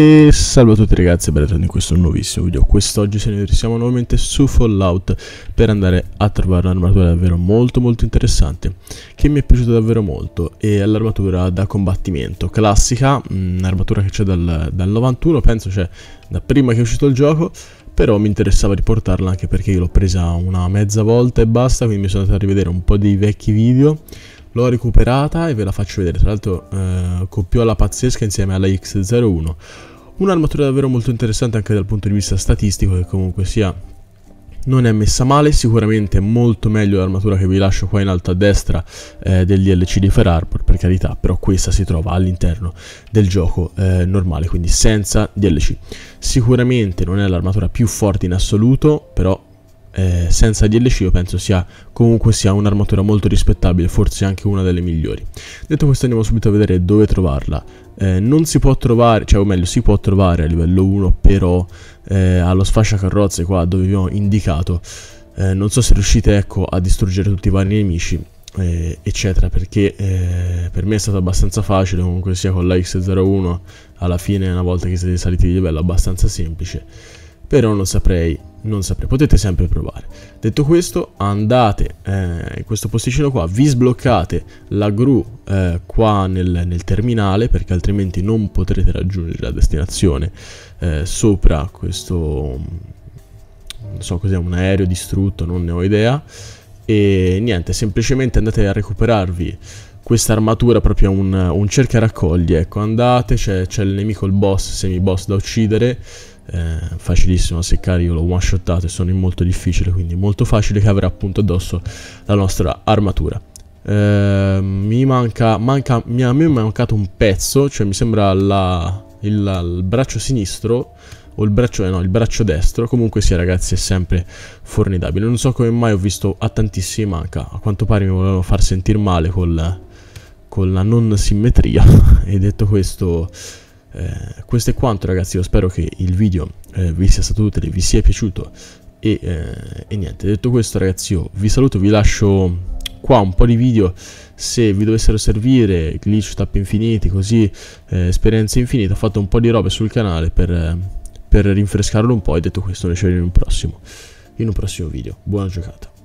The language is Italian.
E salve a tutti ragazzi e benvenuti in questo nuovissimo video Quest'oggi se ne siamo nuovamente su Fallout Per andare a trovare un'armatura davvero molto molto interessante Che mi è piaciuta davvero molto È l'armatura da combattimento Classica, un'armatura mm, che c'è dal, dal 91 Penso c'è cioè, da prima che è uscito il gioco però mi interessava riportarla anche perché io l'ho presa una mezza volta e basta, quindi mi sono andato a rivedere un po' di vecchi video L'ho recuperata e ve la faccio vedere, tra l'altro eh, copiola pazzesca insieme alla X01. Un'armatura davvero molto interessante anche dal punto di vista statistico che comunque sia non è messa male, sicuramente molto meglio l'armatura che vi lascio qua in alto a destra eh, degli LC di Far Harbor, per carità, però questa si trova all'interno del gioco eh, normale, quindi senza DLC. Sicuramente non è l'armatura più forte in assoluto, però eh, senza DLC io penso sia comunque sia un'armatura molto rispettabile, forse anche una delle migliori. Detto questo andiamo subito a vedere dove trovarla. Eh, non si può trovare, cioè o meglio si può trovare a livello 1 però eh, allo sfascia carrozze qua dove vi ho indicato. Eh, non so se riuscite ecco a distruggere tutti i vari nemici eh, eccetera perché eh, per me è stato abbastanza facile comunque sia con la X01 alla fine una volta che siete saliti di livello abbastanza semplice però non saprei non saprei, potete sempre provare. Detto questo, andate eh, in questo posticino qua, vi sbloccate la gru eh, qua nel, nel, terminale perché altrimenti non potrete raggiungere la destinazione eh, sopra questo, non so cos'è, un aereo distrutto, non ne ho idea. E niente, semplicemente andate a recuperarvi questa armatura proprio un, un cerca raccoglie. Ecco, andate, c'è, il nemico, il boss, semi-boss da uccidere eh, facilissimo seccare, io l'ho one shotato e sono in molto difficile, quindi molto facile che avrà appunto addosso la nostra armatura. Eh, mi manca, manca mi, a me è mancato un pezzo, cioè mi sembra la, il, la, il braccio sinistro o il braccio, eh, no, il braccio destro, comunque sia ragazzi è sempre formidabile. Non so come mai ho visto a tantissimi manca, a quanto pare mi volevano far sentire male col, con la non simmetria e detto questo eh, questo è quanto ragazzi, io spero che il video eh, vi sia stato utile, vi sia piaciuto e, eh, e niente, detto questo ragazzi io vi saluto, vi lascio qua un po' di video se vi dovessero servire glitch, tap infiniti, così eh, esperienze infinite, ho fatto un po' di robe sul canale per, per rinfrescarlo un po' e detto questo noi ci vediamo in un prossimo, in un prossimo video, buona giocata